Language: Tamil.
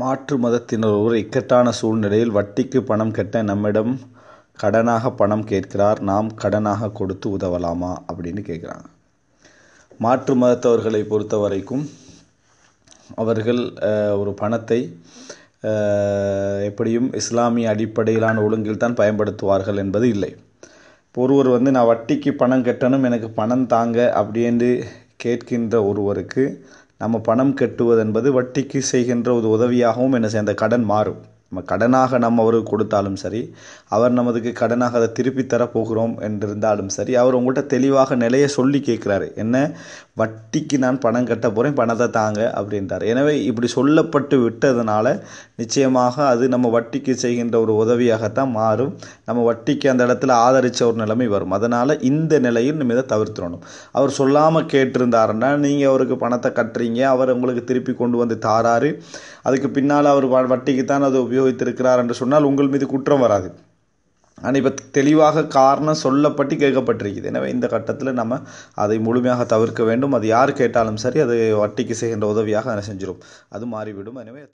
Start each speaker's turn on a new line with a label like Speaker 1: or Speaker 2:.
Speaker 1: மாற்று மதத்தினர் ஒரு இக்கட்டான சூழ்நிலையில் வட்டிக்கு பணம் கட்ட நம்மிடம் கடனாக பணம் கேட்கிறார் நாம் கடனாக கொடுத்து உதவலாமா அப்படின்னு கேட்குறாங்க மாற்று மதத்தவர்களை பொறுத்த வரைக்கும் அவர்கள் ஒரு பணத்தை எப்படியும் இஸ்லாமிய அடிப்படையிலான ஒழுங்கில் தான் பயன்படுத்துவார்கள் என்பது இல்லை ஒருவர் வந்து நான் வட்டிக்கு பணம் கட்டணும் எனக்கு பணம் தாங்க அப்படின்னு கேட்கின்ற ஒருவருக்கு நம்ம பணம் கட்டுவது என்பது வட்டிக்கு செய்கின்ற ஒரு உதவியாகவும் என்ன செய்ய அந்த கடன் மாறும் நம்ம கடனாக நம்ம அவருக்கு கொடுத்தாலும் சரி அவர் நமதுக்கு கடனாக அதை திருப்பி தரப்போகிறோம் என்றிருந்தாலும் சரி அவர் உங்கள்கிட்ட தெளிவாக நிலையை சொல்லி கேட்குறாரு என்ன வட்டிக்கு நான் பணம் கட்ட போகிறேன் பணத்தை தாங்க அப்படின்றார் எனவே இப்படி சொல்லப்பட்டு விட்டதுனால நிச்சயமாக அது நம்ம வட்டிக்கு செய்கின்ற ஒரு உதவியாகத்தான் மாறும் நம்ம வட்டிக்கு அந்த இடத்துல ஆதரித்த ஒரு நிலைமை வரும் அதனால் இந்த நிலையில் நம்ம இதை தவிர்த்துடணும் அவர் சொல்லாமல் கேட்டிருந்தாருன்னா நீங்கள் அவருக்கு பணத்தை கட்டுறீங்க அவர் உங்களுக்கு திருப்பி கொண்டு வந்து தாராரு அதுக்கு பின்னால் அவர் வட்டிக்கு தான் அதை உபயோகித்திருக்கிறார் என்று சொன்னால் உங்கள் மீது குற்றம் வராது ஆனால் இப்போ தெளிவாக காரணம் சொல்லப்பட்டு கேட்கப்பட்டிருக்குது எனவே இந்த கட்டத்தில் நம்ம அதை முழுமையாக தவிர்க்க வேண்டும் அது யார் கேட்டாலும் சரி அது வட்டிக்கு செய்கின்ற உதவியாக அதை செஞ்சிடும் அது மாறிவிடும் எனவே